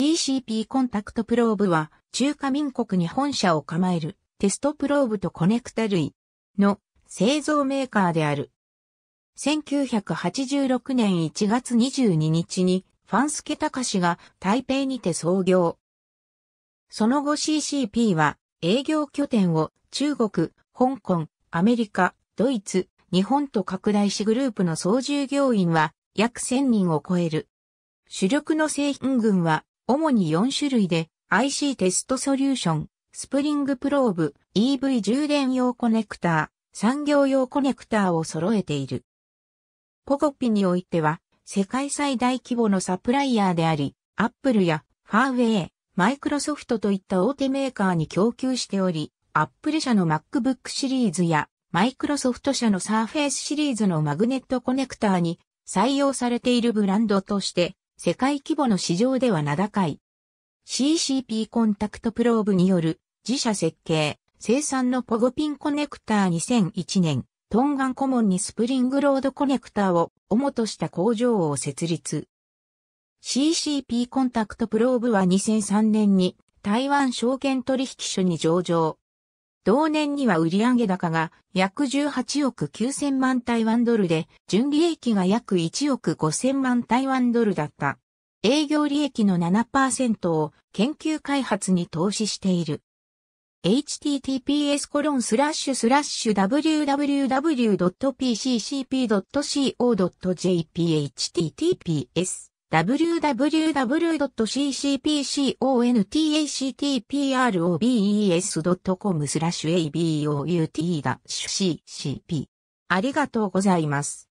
CCP コンタクトプローブは中華民国に本社を構えるテストプローブとコネクタ類の製造メーカーである。1986年1月22日にファンスケ隆が台北にて創業。その後 CCP は営業拠点を中国、香港、アメリカ、ドイツ、日本と拡大しグループの総従業員は約1000人を超える。主力の製品群は主に4種類で IC テストソリューション、スプリングプローブ、EV 充電用コネクター、産業用コネクターを揃えている。ポコピにおいては、世界最大規模のサプライヤーであり、アップルやファーウェイ、マイクロソフトといった大手メーカーに供給しており、アップル社の MacBook シリーズや、マイクロソフト社の Surface シリーズのマグネットコネクターに採用されているブランドとして、世界規模の市場では名高い。CCP コンタクトプローブによる自社設計、生産のポゴピンコネクター2001年、トンガンコモンにスプリングロードコネクターを主とした工場を設立。CCP コンタクトプローブは2003年に台湾証券取引所に上場。同年には売上高が約18億9000万台湾ドルで、純利益が約1億5000万台湾ドルだった。営業利益の7%を研究開発に投資している。https コロンスラッシュスラッシュ www.pccp.co.jp https www.ccpcontactprobes.com スラッシュ about-ccp。ありがとうございます。